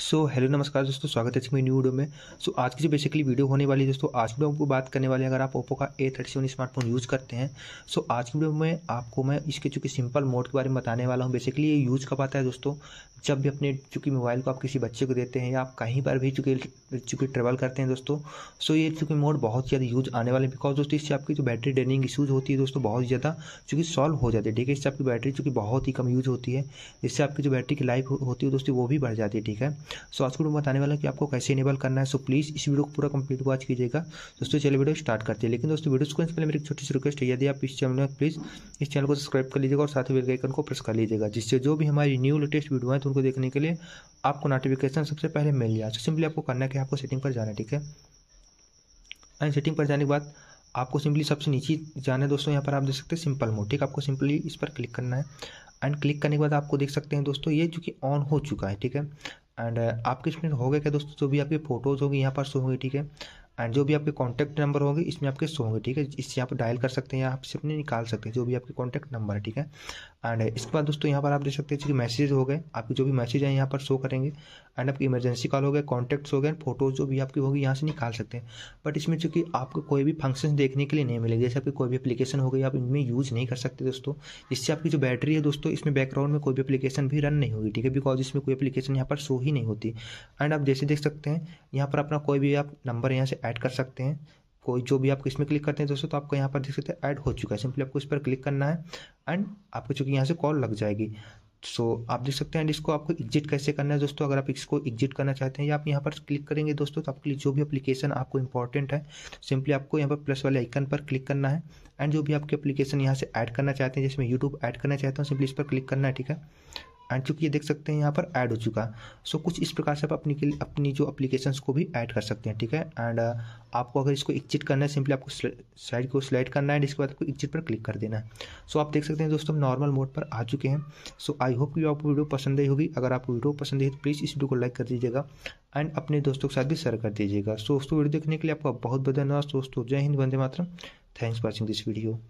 so hello नमस्कार दोस्तों स्वागत है इसमें न्यू वीडियो में सो so, आज की जो बेसिकली वीडियो होने वाली है दोस्तों आज की आपको बात करने वाले अगर आप ओप्पो का A thirty seven smartphone use करते हैं सो so, आज की वीडियो में आपको मैं इसके चूँकि सिंपल मोड के बारे में बताने वाला हूँ बेसिकली ये यूज़ कब आता है दोस्तों जब भी अपने चूँकि मोबाइल को आप किसी बच्चे को देते हैं या आप कहीं पर भी चूंकि चूंकि ट्रेवल करते हैं दोस्तों सो ये चूंकि मोड बहुत ज़्यादा यूज आने वाले बिकॉज दोस्तों इससे आपकी जो बैटरी ड्रेनिंग इशूज़ होती है दोस्तों बहुत ज़्यादा चूँकि सॉल्व हो जाती है ठीक है इससे आपकी बैटरी चूँकि बहुत ही कम यूज होती है इससे आपकी जो बैटरी की लाइफ होती है दोस्तों वो भी बढ़ जाती है ठीक है सो आज को बताने वाला कि आपको कैसे इनेबल करना है सो प्लीज़ इस वीडियो को पूरा कंप्लीट वॉच कीजिएगा दोस्तों चलिए वीडियो स्टार्ट करते हैं लेकिन दोस्तों वीडियो को पहले मेरी छोटी सी रिक्वेस्ट है यदि आप इस चैनल में प्लीज़ इस चैनल को सब्सक्राइब कर लीजिएगा और साथ ही बेलाइकन को प्रेस कर लीजिएगा जिससे जो भी हमारी न्यू लेटेस्ट वीडियो है उनको देखने के लिए आपको नोटिफिकेशन सबसे पहले मिल जाए तो सिंपली आपको करना है कि आपको सेटिंग पर जाना है ठीक है एंड सेटिंग पर जाने के बाद आपको सिंपली सबसे नीचे जाना है दोस्तों यहाँ पर आप देख सकते हैं सिंपल मोड ठीक आपको सिंपली इस पर क्लिक करना है एंड क्लिक करने के बाद आपको देख सकते हैं दोस्तों ये जो कि ऑन हो चुका है ठीक है एंड uh, आपके स्क्रीन हो गए क्या दोस्तों जो भी आपकी फ़ोटोज़ होगी यहाँ पर शो होगी ठीक है एंड जो भी आपके कॉन्टैक्ट नंबर होंगे इसमें आपके शो होंगे ठीक है इससे आप डायल कर सकते हैं आप अपने निकाल सकते हैं जो भी आपके कॉन्टैक्ट नंबर है ठीक है एंड इसके बाद दोस्तों यहाँ पर आप देख सकते हैं कि मैसेज हो गए आपके जो भी मैसेज है यहाँ पर शो करेंगे एंड आपकी इमरजेंसी कॉल हो गए कॉन्टैक्ट्स हो गए फोटोज जो भी आपकी होगी यहाँ से निकाल सकते हैं बट इसमें चूंकि आपको कोई भी फंक्शन देखने के लिए नहीं मिलेगा जैसे आपकी कोई भी अपलीकेशन हो गई आप इनमें यूज़ नहीं कर सकते दोस्तों इससे आपकी जो बैटरी है दोस्तों इसमें बैकग्राउंड में कोई भी अपलीकेशन भी रन नहीं होगी ठीक है बिकॉज इसमें कोई अपलीकेशन यहाँ पर शो ही नहीं होती एंड आप जैसे देख सकते हैं यहाँ पर अपना कोई भी आप नंबर यहाँ से ऐड कर सकते हैं कोई जो भी आप इसमें क्लिक करते हैं दोस्तों तो आपको यहाँ पर देख सकते हैं ऐड हो चुका है सिंपली आपको इस पर क्लिक करना है एंड आपको चूंकि यहाँ से कॉल लग जाएगी सो so, आप देख सकते हैं एंड इसको आपको एग्जिट कैसे करना है दोस्तों अगर आप इसको एग्जिट करना चाहते हैं या आप यहाँ पर क्लिक करेंगे दोस्तों तो आपके लिए जो भी अपलीकेशन आपको इंपॉर्टेंट है सिंपली आपको यहाँ पर प्लस वाले आइकन पर क्लिक करना है एंड जो भी आपके अपलीकेशन यहाँ से ऐड करना चाहते हैं जैसे मैं यूट्यूब ऐड करना चाहता हूँ सिंपली इस पर क्लिक करना है ठीक है एंड चूंकि ये देख सकते हैं यहाँ पर ऐड हो चुका सो so, कुछ इस प्रकार से आप अपनी के लिए अपनी जो एप्लीकेशंस को भी ऐड कर सकते हैं ठीक है एंड uh, आपको अगर इसको एक्जिट करना है सिंपली आपको स्लाइड को स्लाइड करना है इसके बाद आपको एक्जिट पर क्लिक कर देना है सो so, आप देख सकते हैं दोस्तों नॉर्मल मोड पर आ चुके हैं सो आई होप यू आपको वीडियो पसंद आई होगी अगर आपको वीडियो पसंद आई तो प्लीज़ इस वीडियो को लाइक कर दीजिएगा एंड अपने दोस्तों के साथ भी शेयर कर दीजिएगा सो दोस्तों वीडियो देखने के लिए आपका बहुत बहुत धन्यवाद दोस्तों जय हिंद वंदे मातरम thanks for watching this video